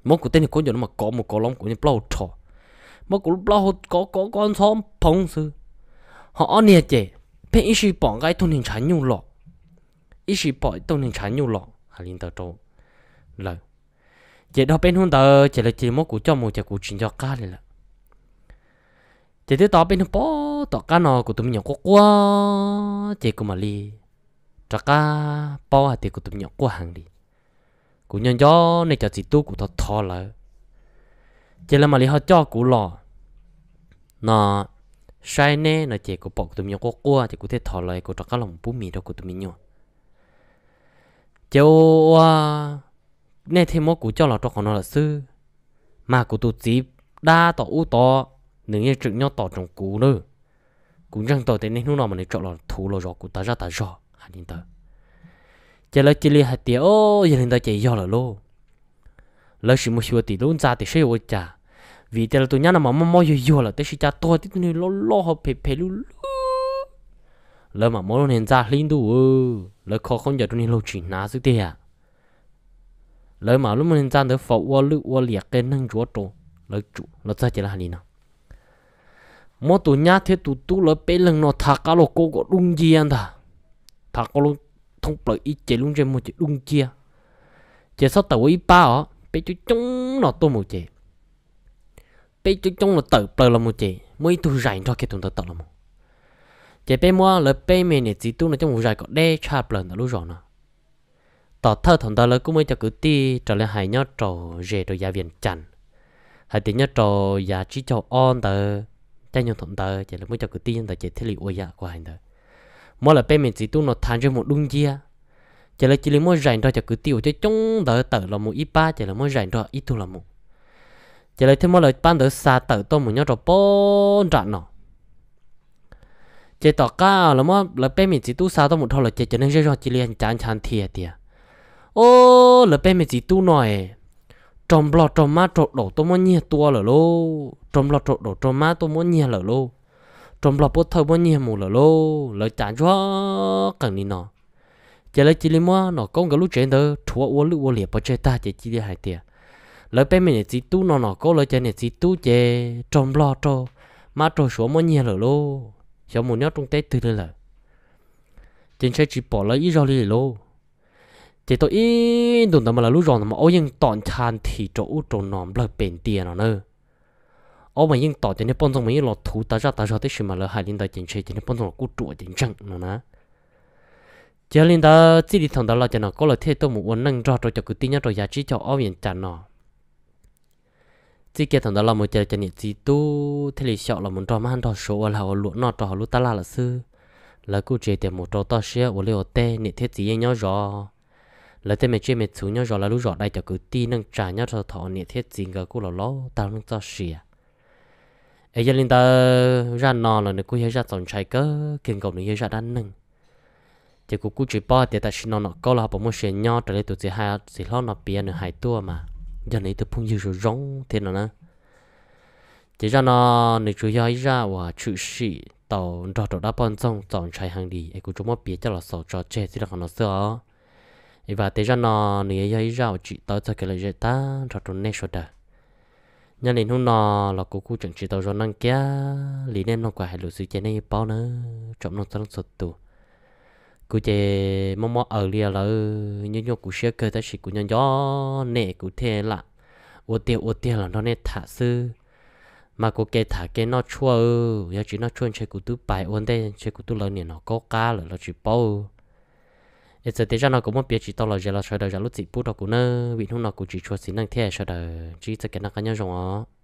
mốt cú tên này có nhiều mà có một có lắm cú nên bỏ hậu cho mốt cú bỏ hậu có có con xóm phong sư họ anh này chế bên ít sĩ bỏ cái tôn hình chán nhiều lọ ít sĩ bỏ tôn hình chán nhiều lọ hà linh tờ trâu lời chỉ đó bên hôn đó chỉ là chỉ một của cho một chỉ của chuyện cho cá này là chỉ tiếp tao bên bỏ tao cá nó của tụi mình nhỏ quá quá chỉ của mà li cho cá bỏ hạt thì của tụi mình nhỏ quá hàng đi của nhân gió này cho chỉ tu của tao thò lại chỉ là mà li họ cho cú lọ nó sai nè nó chỉ có bọc tụi mình có qua thì có thể thò lại có trắc lòng bún mì đó của tụi mình nhau cháu à nè thêm mỗi của cho là cho còn nó là sư mà của tụi chỉ đa tỏ u tỏ nếu như trực nhau tỏ trong cú nữa cũng chẳng tỏ thế nên lúc nào mà nó cho là thủ lo rõ của ta ra ta rõ hẳn hiện tờ. chỉ là chỉ là hạt tiếu giờ hiện tại chỉ do là lô lỡ sự một sự thì luôn ra thì sẽ vô trả vì thế là tôi nhá nó mà mò yo yo là tới khi cha tôi thì tôi nó lo lo họ phê phê lu lu lỡ mà mò nó nên ra linh đủ ừ. lỡ khó khăn giờ tôi nó lo chuyện nào chứ thế à lỡ mà lúc mà nên ra tôi phẫu qua lũ qua liệt cái năng chúa tổ lỡ chủ lỡ ra chỉ là hành nào mò tôi nhá thế tôi tu lỡ bé lần nó thà cá lo cô có đúng gì anh ta thà có luôn thông bởi ít chế luôn trên một chế đúng kia chế sau tàu ý ba ó bé chú chống nó tô một chế bây chú trong là tự bờ là một chị mới tu rảnh cho cái tuần tự là một chị bây mua là bé mẹ này chỉ tu là trong một rải có đe cha bờ là lúc rồi nè tỏ thơ thằng ta là cũng mới cho cứ ti trở lại hai nhau trò rể đồ gia viện chăn hai tiếng nhau trò gia chỉ cho on tờ cha nhau thằng ta chỉ là mới cho cứ ti nhân ta chỉ thế liệu ôi dạ của hành tờ mỗi là bé mình chỉ tu nó thành cho một đung chia chỉ là chỉ là mỗi rảnh cho cho cứ tiêu cho trong tờ tờ là một ít ba chỉ là mới rảnh cho ít tu là một chỉ lấy thêm một lời ban đầu xa tử tôm một nhau rồi bốn trận nọ chỉ tỏ cao là mà là bé mình chỉ tu sao tao một thôi là chỉ cho nên chơi rồi chỉ liền chán chán thiệt tiệt ô là bé mình chỉ tu nói trộm lọ trộm má trộm đồ tôi muốn nhiều tua lở lô trộm lọ trộm đồ trộm má tôi muốn nhiều lở lô trộm lọ bút thôi muốn nhiều mù lở lô lời chán cho cần đi nọ chỉ lấy chỉ liền mua nọ công cái lúc chơi đó chúa uống lúc uống liệt bao chơi ta chế chỉ đi hại tiệt lỡ bên mình chỉ tu nó nó cố lỡ chơi này chỉ tu chơi trong lo cho mà trồng số mỗi nhiều lỡ lô cho một nhóc trong tết từ từ lỡ trên xe chỉ bỏ lấy ít rồi lì lô chỉ tôi ít đồn tầm là lúc rồi mà ông ยัง tòn chan thì chỗ chỗ nòm lỡ bền tiền nó nữa ông mình nhưng tỏ cho nên bọn trong mình lọt thú ta ra ta ra tới mà lỡ hai linh đời trên xe cho nên bọn chúng cút trụ trên chân nó nè chỉ linh đó chỉ đi thằng đó là cho nó có lợi thế tôi muốn nâng ra rồi cho cái tiền nhá cho giá trị cho ông hiện chẳng nó chỉ kia thằng đó là một chơi chơi nhiệt gì tu thế thì sợ là muốn trò mang đó số là họ lụa nọ trò họ lụa ta là là sư là cứ chơi tiền một trò to xe của liệu tê nhiệt thế gì nhau rõ là tê mẹ chơi mẹ chú nhau rõ là lúc rõ đây cho cứ ti nâng trả nhau cho thọ nhiệt thế gì cả cứ là lo tao nâng to xe ấy giờ linh ta ra nọ là nó cứ hết ra tổng trái cơ kiên cầu nó hết ra đan nâng thì cứ cứ chỉ bao thì ta xin nọ nọ câu là họ bỏ mua xe nhau trở lại tụi chị hai chị lo nó bia nữa hai tua mà giờ này tôi phun nhiều rồi rong thế nào nè chỉ ra nó nếu chủ yếu ra và chủ sĩ tàu đò tàu đá bòn trong tàu chạy hàng đi ai cũng chúng mất biết cho là sầu trò chơi thì là nó xưa ấy và thế ra nó nếu yếu ra và chỉ tàu cho cái lời ta trò tàu nè sốt đã nhân nên hôm nọ là cô cô chẳng chỉ tàu rồi năng kia lý nên nó quả hệ lũ sự chơi này bao nữa trong nó tao sốt tụ cú chế mò mò ở liền là nhớ nhớ cú xe cơ ta chỉ cú nhớ nhớ nè cú thế là ô tiêu ô tiêu là nó nè thả sư mà cú kê thả kê nó chua ư giờ chỉ nó chua chơi cú tu bài ôn đây chơi cú tu lớn nè nó có cá là nó chỉ bao ít giờ thế giờ nó cũng muốn biết chỉ tao là giờ là sợ đời giờ lúc chỉ bút đó cụ nơ vì hôm nó cú chỉ chua xí năng thế sợ đời chỉ sẽ cái nó cá nhau rồi